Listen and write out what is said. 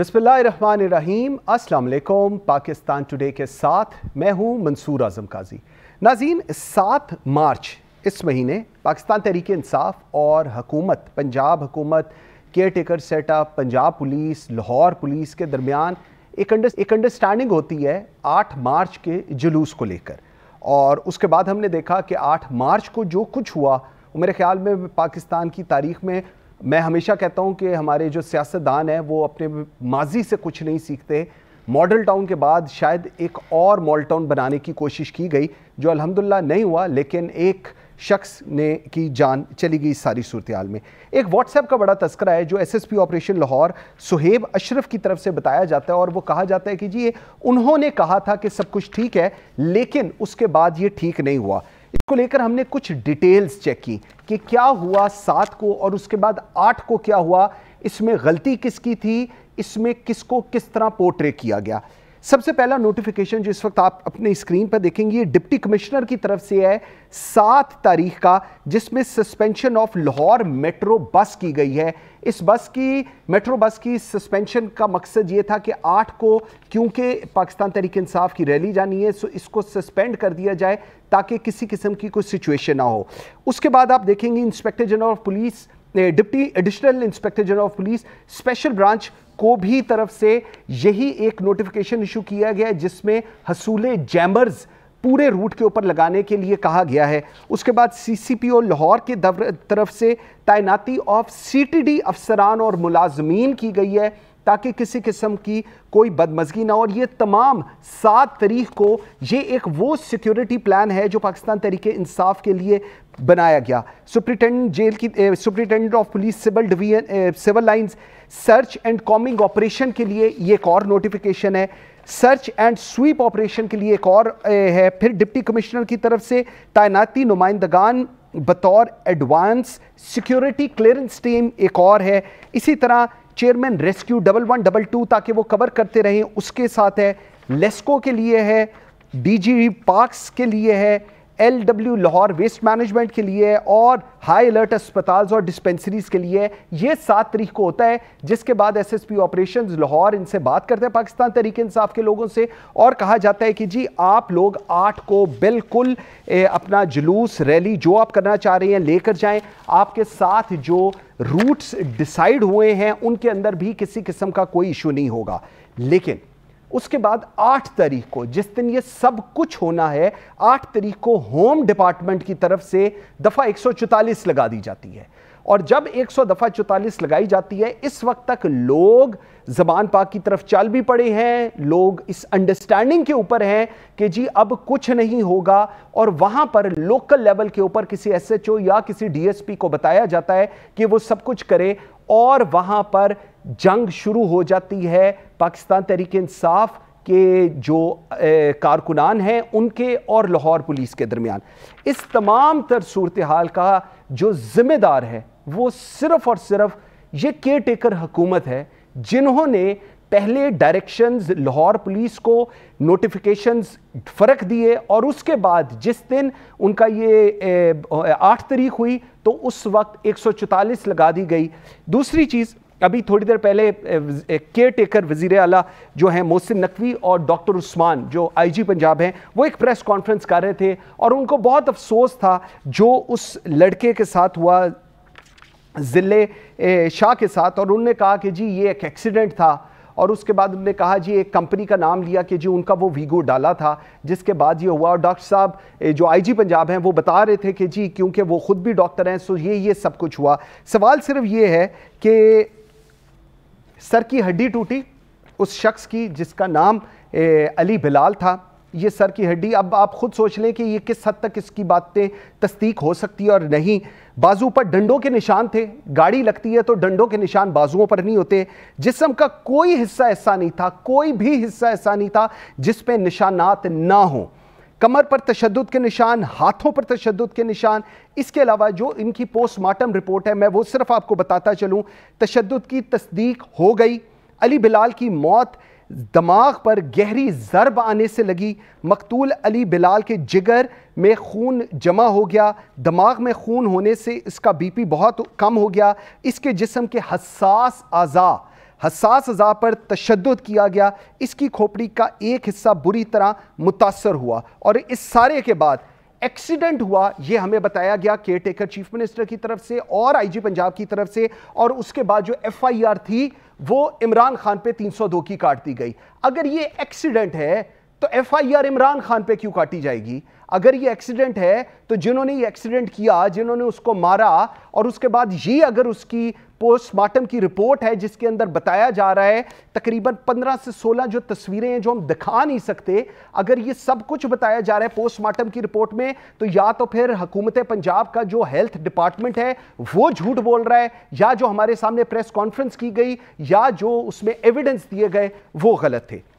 बिस्मिल्लाहिर्रहमानिर्रहीम अस्सलाम वालेकुम पाकिस्तान टुडे के साथ मैं हूं मंसूर आजम काजी नाजीन सात मार्च इस महीने पाकिस्तान तहरीक इंसाफ और हकूमत पंजाब हकूमत caretaker setup Punjab police Lahore police के दरमियान एक अंडर एक अंडरस्टैंडिंग होती है आठ मार्च के जुलूस को लेकर और उसके बाद हमने देखा कि आठ मार्च को जो कुछ हुआ मेरे ख्याल में पाकिस्तान की तारीख में मैं हमेशा कहता हूँ कि हमारे जो सियासतदान हैं वो अपने माजी से कुछ नहीं सीखते मॉडल टाउन के बाद शायद एक और मॉडल टाउन बनाने की कोशिश की गई जो अल्हम्दुलिल्लाह नहीं हुआ लेकिन एक शख्स ने की जान चली गई सारी सूरत में एक व्हाट्सएप का बड़ा तस्करा है जो एसएसपी ऑपरेशन लाहौर सुहेब अशरफ की तरफ से बताया जाता है और वो कहा जाता है कि जी ये उन्होंने कहा था कि सब कुछ ठीक है लेकिन उसके बाद ये ठीक नहीं हुआ इसको लेकर हमने कुछ डिटेल्स चेक की कि क्या हुआ सात को और उसके बाद आठ को क्या हुआ इसमें गलती किसकी थी इसमें किसको किस तरह पोर्ट्रे किया गया सबसे पहला नोटिफिकेशन जो इस वक्त आप अपने स्क्रीन पर देखेंगे ये डिप्टी कमिश्नर की तरफ से है सात तारीख का जिसमें suspension of Lahore metro bus की गई है इस बस की मेट्रो बस की सस्पेंशन का मकसद ये था कि आठ को क्योंकि पाकिस्तान तरीक इंसाफ की रैली जानी है सो इसको सस्पेंड कर दिया जाए ताकि किसी किस्म की कोई सिचुएशन ना हो उसके बाद आप देखेंगे inspector general of police deputy additional inspector general of police special branch को भी तरफ से यही एक नोटिफिकेशन इशू किया गया जिसमें हसूले जैमर्स पूरे रूट के ऊपर लगाने के लिए कहा गया है उसके बाद सीसीपीओ लाहौर के तरफ से तैनाती ऑफ सीटीडी अफसरान और मुलाजमीन की गई है ताकि किसी किस्म की कोई बदमजगी ना हो और ये तमाम सात तारीख को ये एक वो सिक्योरिटी प्लान है जो पाकिस्तान तरीके इंसाफ के लिए बनाया गया सुप्रिटेंडेंट जेल की superintendent of police civil division civil lines search and combing operation के लिए ये एक और नोटिफिकेशन है सर्च एंड स्वीप ऑपरेशन के लिए एक और है फिर डिप्टी कमिश्नर की तरफ से तैनाती नुमाइंदगान बतौर एडवांस सिक्योरिटी क्लियरेंस टीम एक और है इसी तरह chairman rescue double one double two ताकि वो कवर करते रहें उसके साथ है लेस्को के लिए है डीजी पार्क्स के लिए है एलडब्ल्यू लाहौर वेस्ट मैनेजमेंट के लिए और हाई अलर्ट अस्पताल और डिस्पेंसरीज के लिए ये सात तारीख को होता है जिसके बाद S S P operation Lahore इनसे बात करते हैं पाकिस्तान तरीक इंसाफ के लोगों से और कहा जाता है कि जी आप लोग आठ को बिल्कुल ए, अपना जुलूस रैली जो आप करना चाह रहे हैं लेकर जाएं आपके साथ जो रूट्स डिसाइड हुए हैं उनके अंदर भी किसी किस्म का कोई इशू नहीं होगा लेकिन उसके बाद आठ तारीख को जिस दिन ये सब कुछ होना है आठ तारीख को होम डिपार्टमेंट की तरफ से दफ़ा एक लगा दी जाती है और जब एक सौ दफ़ा चौतालीस लगाई जाती है इस वक्त तक लोग जबान पाक की तरफ चाल भी पड़े हैं लोग इस अंडरस्टैंडिंग के ऊपर हैं कि जी अब कुछ नहीं होगा और वहां पर लोकल लेवल के ऊपर किसी एसएचओ या किसी डीएसपी को बताया जाता है कि वो सब कुछ करे और वहाँ पर जंग शुरू हो जाती है पाकिस्तान तहरीक इंसाफ के जो कारकुनान हैं उनके और लाहौर पुलिस के दरमियान इस तमाम तर सूरत हाल का जो ज़िम्मेदार है वो सिर्फ़ और सिर्फ ये केयर टेकर हकूमत है जिन्होंने पहले डायरेक्शंस लाहौर पुलिस को नोटिफिकेशंस फ़र्क दिए और उसके बाद जिस दिन उनका ये आठ तारीख हुई तो उस वक्त एक सौ लगा दी गई दूसरी चीज़ अभी थोड़ी देर पहले केयर टेकर वजीर अला जो हैं मोहसिन नकवी और डॉक्टर उस्मान जो आईजी पंजाब हैं वो एक प्रेस कॉन्फ्रेंस कर रहे थे और उनको बहुत अफसोस था जो उस लड़के के साथ हुआ ज़िले शाह के साथ और उनने कहा कि जी ये एक एक्सीडेंट था और उसके बाद उन्होंने कहा जी एक कंपनी का नाम लिया कि जी उनका वो वीगो डाला था जिसके बाद ये हुआ और डॉक्टर साहब जो आईजी पंजाब हैं वो बता रहे थे कि जी क्योंकि वो ख़ुद भी डॉक्टर हैं सो ये ये सब कुछ हुआ सवाल सिर्फ ये है कि सर की हड्डी टूटी उस शख्स की जिसका नाम ए, अली बिलाल था ये सर की हड्डी अब आप खुद सोच लें कि ये किस हद तक इसकी बातें तस्दीक हो सकती है और नहीं बाजू पर डंडों के निशान थे गाड़ी लगती है तो डंडों के निशान बाजुओं पर नहीं होते जिसम का कोई हिस्सा ऐसा नहीं था कोई भी हिस्सा ऐसा नहीं था जिस निशानात ना हों कमर पर तशद के निशान हाथों पर तशद के निशान इसके अलावा जो इनकी पोस्टमार्टम रिपोर्ट है मैं वो सिर्फ आपको बताता चलूँ तशद की तस्दीक हो गई अली बिलाल की मौत दमाग पर गहरी ज़रब आने से लगी मकतूल अली बिलाल के जिगर में खून जमा हो गया दमाग में खून होने से इसका बीपी बहुत कम हो गया इसके जिसम के हसास आज़ा हसास अजा पर तशद किया गया इसकी खोपड़ी का एक हिस्सा बुरी तरह मुतासर हुआ और इस सारे के बाद एक्सीडेंट हुआ यह हमें बताया गया केयर टेकर चीफ मिनिस्टर की तरफ से और आईजी पंजाब की तरफ से और उसके बाद जो एफआईआर थी वो इमरान खान पे 302 की काट दी गई अगर ये एक्सीडेंट है तो एफआईआर इमरान खान पे क्यों काटी जाएगी अगर ये एक्सीडेंट है तो जिन्होंने ये एक्सीडेंट किया जिन्होंने उसको मारा और उसके बाद ये अगर उसकी पोस्टमार्टम की रिपोर्ट है जिसके अंदर बताया जा रहा है तकरीबन 15 से 16 जो तस्वीरें हैं जो हम दिखा नहीं सकते अगर ये सब कुछ बताया जा रहा है पोस्टमार्टम की रिपोर्ट में तो या तो फिर हुकूमत पंजाब का जो हेल्थ डिपार्टमेंट है वो झूठ बोल रहा है या जो हमारे सामने प्रेस कॉन्फ्रेंस की गई या जो उसमें एविडेंस दिए गए वो गलत थे